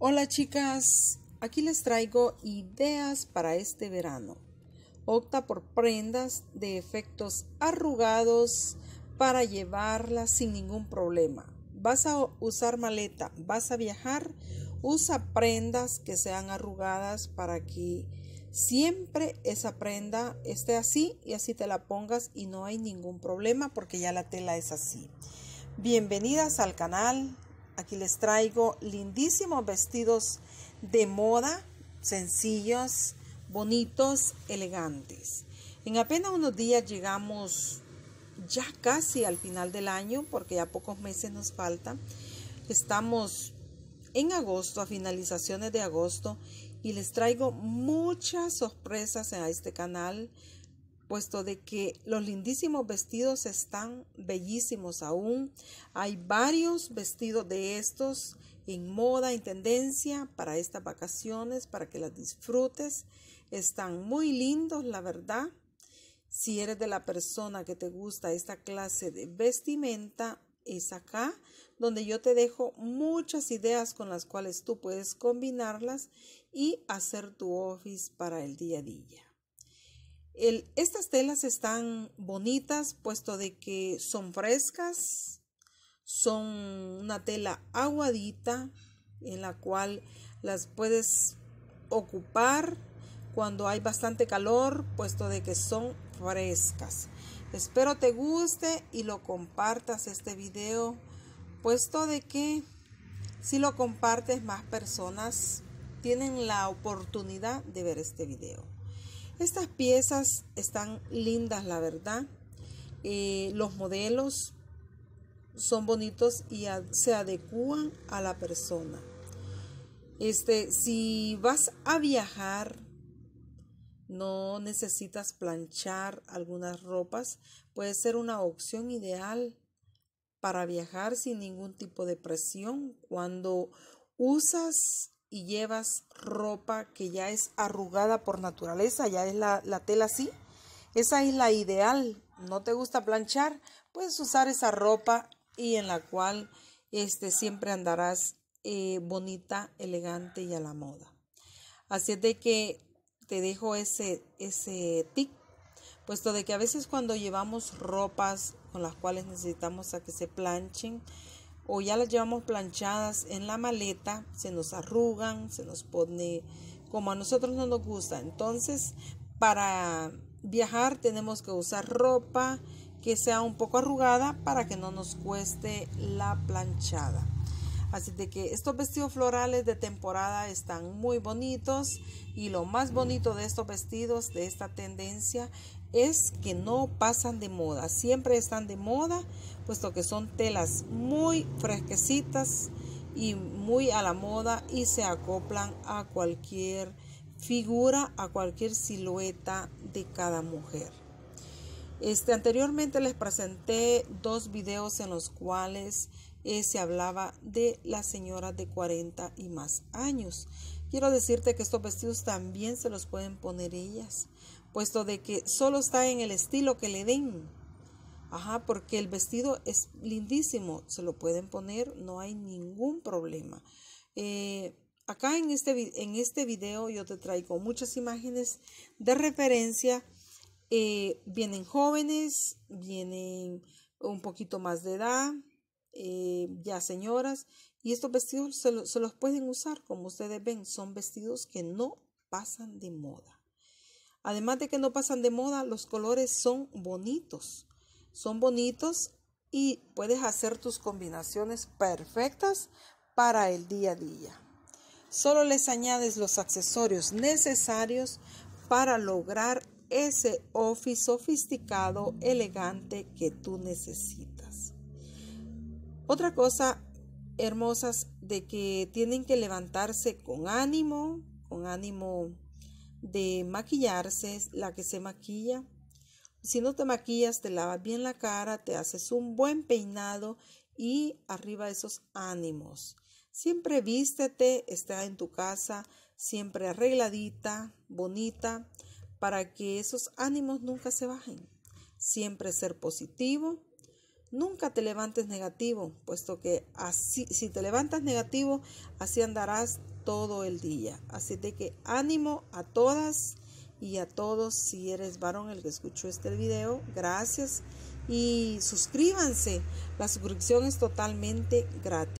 Hola chicas, aquí les traigo ideas para este verano. Opta por prendas de efectos arrugados para llevarlas sin ningún problema. Vas a usar maleta, vas a viajar, usa prendas que sean arrugadas para que siempre esa prenda esté así y así te la pongas y no hay ningún problema porque ya la tela es así. Bienvenidas al canal Aquí les traigo lindísimos vestidos de moda, sencillos, bonitos, elegantes. En apenas unos días llegamos ya casi al final del año, porque ya pocos meses nos faltan. Estamos en agosto, a finalizaciones de agosto, y les traigo muchas sorpresas a este canal puesto de que los lindísimos vestidos están bellísimos aún. Hay varios vestidos de estos en moda, en tendencia para estas vacaciones, para que las disfrutes. Están muy lindos, la verdad. Si eres de la persona que te gusta esta clase de vestimenta, es acá donde yo te dejo muchas ideas con las cuales tú puedes combinarlas y hacer tu office para el día a día estas telas están bonitas puesto de que son frescas, son una tela aguadita en la cual las puedes ocupar cuando hay bastante calor puesto de que son frescas. Espero te guste y lo compartas este video puesto de que si lo compartes más personas tienen la oportunidad de ver este video. Estas piezas están lindas, la verdad. Eh, los modelos son bonitos y se adecúan a la persona. Este, si vas a viajar, no necesitas planchar algunas ropas, puede ser una opción ideal para viajar sin ningún tipo de presión. Cuando usas y llevas ropa que ya es arrugada por naturaleza, ya es la, tela así, esa es la ideal. No te gusta planchar, puedes usar esa ropa y en la cual este, siempre andarás eh, bonita, elegante y a la moda. Así es de que te dejo ese, ese tic, puesto de que a veces cuando llevamos ropas con las cuales necesitamos a que se planchen, o ya las llevamos planchadas en la maleta, se nos arrugan, se nos pone como a nosotros no nos gusta. Entonces, para viajar tenemos que usar ropa que sea un poco arrugada para que no nos cueste la planchada. Así de que estos vestidos florales de temporada están muy bonitos y lo más bonito de estos vestidos, de esta tendencia, es que no pasan de moda. Siempre están de moda, puesto que son telas muy fresquecitas y muy a la moda y se acoplan a cualquier figura, a cualquier silueta de cada mujer. Este, anteriormente les presenté dos videos en los cuales eh, se hablaba de las señoras de 40 y más años. Quiero decirte que estos vestidos también se los pueden poner ellas, puesto de que solo está en el estilo que le den. Ajá, porque el vestido es lindísimo, se lo pueden poner, no hay ningún problema. Eh, acá en este, en este video yo te traigo muchas imágenes de referencia. Eh, vienen jóvenes, vienen un poquito más de edad, eh, ya señoras y estos vestidos se, se los pueden usar como ustedes ven son vestidos que no pasan de moda además de que no pasan de moda los colores son bonitos son bonitos y puedes hacer tus combinaciones perfectas para el día a día solo les añades los accesorios necesarios para lograr ese office sofisticado, elegante que tú necesitas. Otra cosa hermosas de que tienen que levantarse con ánimo, con ánimo de maquillarse, la que se maquilla. Si no te maquillas, te lavas bien la cara, te haces un buen peinado y arriba esos ánimos. Siempre vístete, está en tu casa, siempre arregladita, bonita, para que esos ánimos nunca se bajen. Siempre ser positivo Nunca te levantes negativo, puesto que así, si te levantas negativo, así andarás todo el día. Así de que ánimo a todas y a todos. Si eres varón el que escuchó este video, gracias y suscríbanse. La suscripción es totalmente gratis.